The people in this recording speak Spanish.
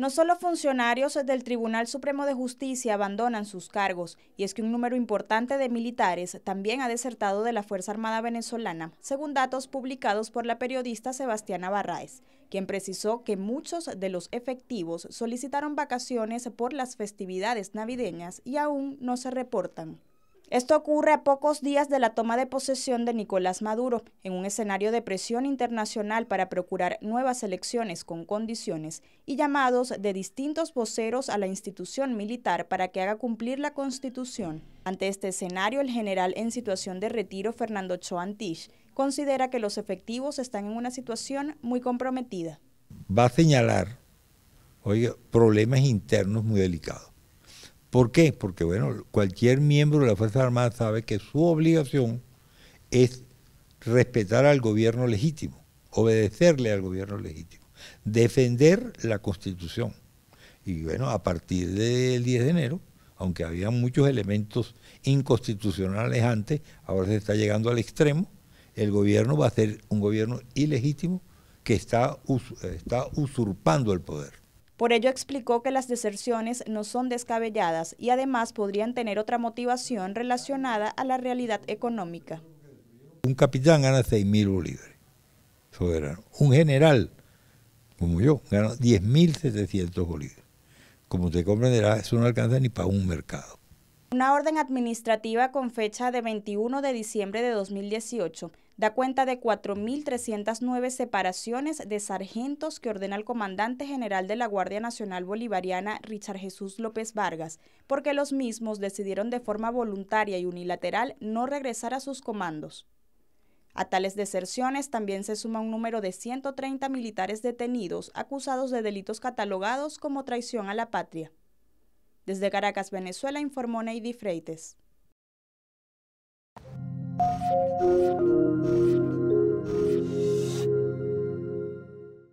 No solo funcionarios del Tribunal Supremo de Justicia abandonan sus cargos, y es que un número importante de militares también ha desertado de la Fuerza Armada venezolana, según datos publicados por la periodista Sebastiana Barraez, quien precisó que muchos de los efectivos solicitaron vacaciones por las festividades navideñas y aún no se reportan. Esto ocurre a pocos días de la toma de posesión de Nicolás Maduro, en un escenario de presión internacional para procurar nuevas elecciones con condiciones y llamados de distintos voceros a la institución militar para que haga cumplir la Constitución. Ante este escenario, el general en situación de retiro, Fernando Choantich, considera que los efectivos están en una situación muy comprometida. Va a señalar, oiga, problemas internos muy delicados ¿Por qué? Porque, bueno, cualquier miembro de la Fuerza Armada sabe que su obligación es respetar al gobierno legítimo, obedecerle al gobierno legítimo, defender la Constitución. Y bueno, a partir del 10 de enero, aunque había muchos elementos inconstitucionales antes, ahora se está llegando al extremo, el gobierno va a ser un gobierno ilegítimo que está, está usurpando el poder. Por ello explicó que las deserciones no son descabelladas y además podrían tener otra motivación relacionada a la realidad económica. Un capitán gana 6.000 bolívares soberano. Un general, como yo, gana 10.700 bolívares. Como te comprenderá eso no alcanza ni para un mercado. Una orden administrativa con fecha de 21 de diciembre de 2018 da cuenta de 4.309 separaciones de sargentos que ordena el comandante general de la Guardia Nacional Bolivariana, Richard Jesús López Vargas, porque los mismos decidieron de forma voluntaria y unilateral no regresar a sus comandos. A tales deserciones también se suma un número de 130 militares detenidos acusados de delitos catalogados como traición a la patria. Desde Caracas, Venezuela, informó Neidy Freites.